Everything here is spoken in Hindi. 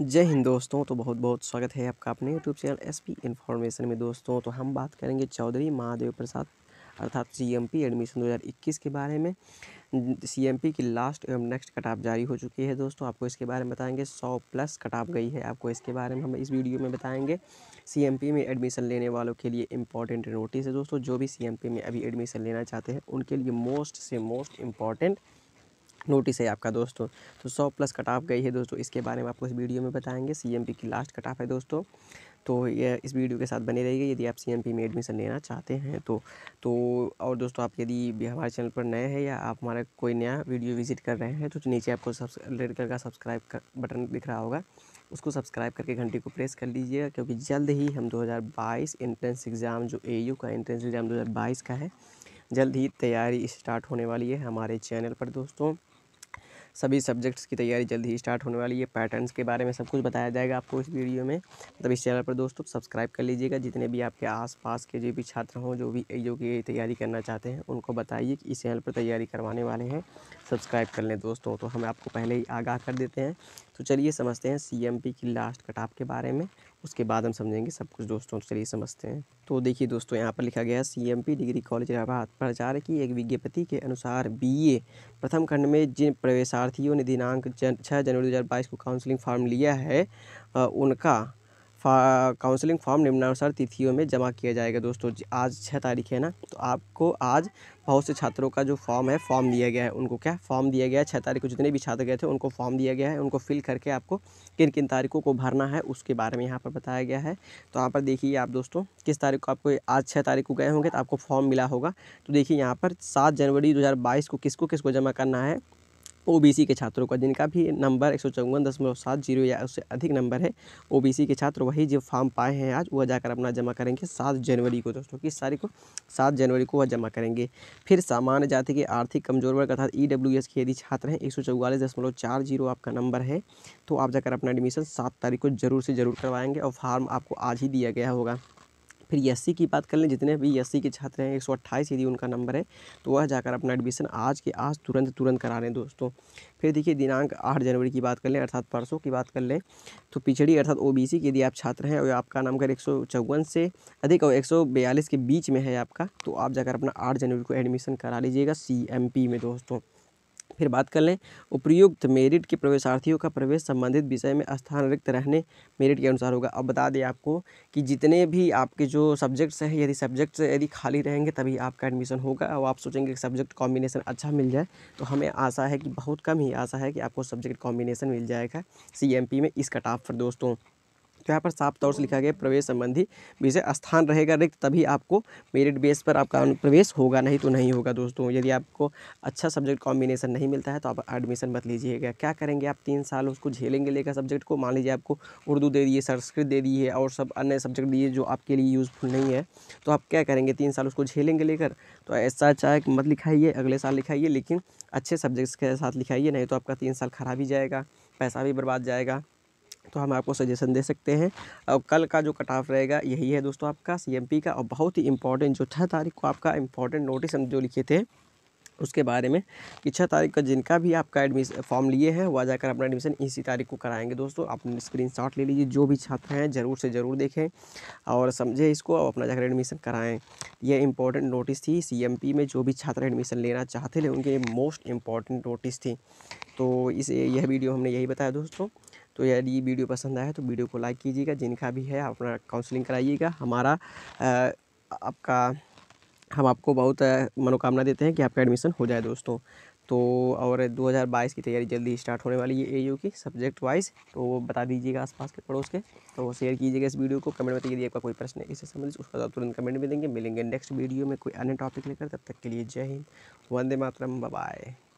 जय हिंद दोस्तों तो बहुत बहुत स्वागत है आपका अपने YouTube channel S P information में दोस्तों तो हम बात करेंगे चौधरी महादेव प्रसाद अर्थात सीएमपी एडमिशन 2021 के बारे में सीएमपी की लास्ट एवं नेक्स्ट कटाप जारी हो चुकी है दोस्तों आपको इसके बारे में बताएंगे 100 प्लस कटाप गई है आपको इसके बारे में हम इस वीडियो में बताएंगे सीएमपी में एडमिशन लेने वालों के लिए इंपॉर्टेंट नोटिस है दोस्तों जो भी सीएमपी में अभी एडमिशन लेना चाहते हैं उनके लिए मोस्ट से मोस्ट इम्पॉर्टेंट नोटिस है आपका दोस्तों तो सौ प्लस कट ऑफ गई है दोस्तों इसके बारे में आपको इस वीडियो में बताएंगे सीएमपी की लास्ट कट ऑफ है दोस्तों तो ये इस वीडियो के साथ बने रहिए यदि आप सीएमपी में एडमिशन लेना चाहते हैं तो तो और दोस्तों आप यदि हमारे चैनल पर नए हैं या आप हमारा कोई नया वीडियो विजिट कर रहे हैं तो, नीचे आपको रेड कलर का सब्सक्राइब बटन दिख रहा होगा उसको सब्सक्राइब करके घंटी को प्रेस कर लीजिएगा क्योंकि जल्द ही हम बाईस एंट्रेंस एग्ज़ाम जो एयू का एंट्रेंस एग्ज़ाम बाईस का है जल्द ही तैयारी स्टार्ट होने वाली है हमारे चैनल पर दोस्तों सभी सब्जेक्ट्स की तैयारी जल्द ही स्टार्ट होने वाली है पैटर्न्स के बारे में सब कुछ बताया जाएगा आपको इस वीडियो में मतलब इस चैनल पर दोस्तों सब्सक्राइब कर लीजिएगा जितने भी आपके आसपास के जो भी छात्र हों जो भी जो की तैयारी करना चाहते हैं उनको बताइए कि इस चैनल पर तैयारी करवाने वाले हैं सब्सक्राइब कर लें दोस्तों तो हम आपको पहले ही आगाह कर देते हैं तो चलिए समझते हैं सी की लास्ट कटाप के बारे में उसके बाद हम समझेंगे सब कुछ दोस्तों तो चलिए समझते हैं तो देखिए दोस्तों यहाँ पर लिखा गया है सी डिग्री कॉलेज इलाहाबाद प्राचार्य की एक विज्ञप्ति के अनुसार बीए प्रथम खंड में जिन प्रवेशार्थियों ने दिनांक जन छः जनवरी 2022 को काउंसलिंग फॉर्म लिया है उनका फा, काउंसलिंग फॉर्म निम्नानुसार तिथियों में जमा किया जाएगा दोस्तों आज छः तारीख है ना तो आपको आज बहुत से छात्रों का जो फॉर्म है फॉर्म दिया गया है उनको क्या फॉर्म दिया गया है छः तारीख को जितने भी छात्र गए थे उनको फॉर्म दिया गया है उनको फिल करके आपको किन किन तारीखों को भरना है उसके बारे में यहाँ पर बताया गया है तो यहाँ पर देखिए आप दोस्तों किस तारीख को आपको आज छः तारीख को गए होंगे तो आपको फॉर्म मिला होगा तो देखिए यहाँ पर सात जनवरी दो को किसको किसको जमा करना है ओबीसी के छात्रों का जिनका भी नंबर एक सौ चौवन दशमलव सात जीरो या उससे अधिक नंबर है ओबीसी के छात्र वही जो फॉर्म पाए हैं आज वह जाकर अपना जमा करेंगे सात जनवरी को दोस्तों किस तारीख को सात जनवरी को वह जमा करेंगे फिर सामान्य जाति के आर्थिक कमजोर वर्ग अर्थात ई डब्ल्यू एस के यदि छात्र हैं एक सौ चौवालीस दशमलव चार जीरो आपका नंबर है तो आप जाकर अपना एडमिशन सात तारीख को ज़रूर से ज़रूर करवाएंगे और फार्म आपको आज ही दिया गया होगा फिर एस e की बात कर लें जितने भी एस e के छात्र हैं एक सौ अट्ठाईस यदि उनका नंबर है तो वह जाकर अपना एडमिशन आज के आज तुरंत तुरंत करा लें दोस्तों फिर देखिए दिनांक आठ जनवरी की बात कर लें अर्थात परसों की बात कर लें तो पिछड़ी अर्थात ओ बी यदि आप छात्र हैं और आपका नंबर एक से अधिक और एक के बीच में है आपका तो आप जाकर अपना आठ जनवरी को एडमिशन करा लीजिएगा सी में दोस्तों फिर बात कर लें उपयुक्त मेरिट के प्रवेशार्थियों का प्रवेश संबंधित विषय में स्थान रिक्त रहने मेरिट के अनुसार होगा अब बता दें आपको कि जितने भी आपके जो सब्जेक्ट्स हैं यदि सब्जेक्ट्स यदि खाली रहेंगे तभी आपका एडमिशन होगा और आप सोचेंगे कि सब्जेक्ट कॉम्बिनेशन अच्छा मिल जाए तो हमें आशा है कि बहुत कम ही आशा है कि आपको सब्जेक्ट कॉम्बिनेशन मिल जाएगा सी में इस कटाफ पर दोस्तों तो यहाँ पर साफ तौर से लिखा गया प्रवेश संबंधी विषय स्थान रहेगा रिक्त तभी आपको मेरिट बेस पर आपका प्रवेश होगा नहीं तो नहीं होगा दोस्तों यदि आपको अच्छा सब्जेक्ट कॉम्बिनेशन नहीं मिलता है तो आप एडमिशन मत लीजिएगा क्या करेंगे आप तीन साल उसको झेलेंगे लेकर सब्जेक्ट को मान लीजिए आपको उर्दू दे दिए संस्कृत दे दिए और सब अन्य सब्जेक्ट दिए जो आपके लिए यूज़फुल नहीं है तो आप क्या करेंगे तीन साल उसको झेलेंगे लेकर तो ऐसा चाहे मत लिखाइए अगले साल लिखाइए लेकिन अच्छे सब्जेक्ट्स के साथ लिखाइए नहीं तो आपका तीन साल खराब ही जाएगा पैसा भी बर्बाद जाएगा तो हम आपको सजेशन दे सकते हैं और कल का जो कट ऑफ रहेगा यही है दोस्तों आपका सी का और बहुत ही इंपॉर्टेंट जो छः तारीख को आपका इंपॉर्टेंट नोटिस हम जो लिखे थे उसके बारे में कि छः तारीख का जिनका भी आपका एडमिश फॉर्म लिए हैं वह जाकर अपना एडमिशन इसी तारीख को कराएंगे दोस्तों आप शॉट ले लीजिए जो भी छात्र हैं ज़रूर से ज़रूर देखें और समझें इसको और अपना जाकर एडमिशन कराएं यह इंपॉर्टेंट नोटिस थी सीएमपी में जो भी छात्र एडमिशन लेना चाहते थे उनके मोस्ट इम्पॉर्टेंट नोटिस थी तो इस यह वीडियो हमने यही बताया दोस्तों तो यदि ये वीडियो पसंद आया तो वीडियो को लाइक कीजिएगा जिनका भी है अपना काउंसलिंग कराइएगा हमारा आपका हम आपको बहुत मनोकामना देते हैं कि आपका एडमिशन हो जाए दोस्तों तो और 2022 की तैयारी जल्दी स्टार्ट होने वाली है ए की सब्जेक्ट वाइज तो वो बता दीजिएगा आसपास के पड़ोस के तो शेयर कीजिएगा इस वीडियो को कमेंट में यदि आपका कोई प्रश्न है इससे संबंधित उसका तुरंत कमेंट में देंगे मिलेंगे नेक्स्ट वीडियो में कोई अन्य टॉपिक लेकर तब तक के लिए जय हिंद वंदे मातरम बाय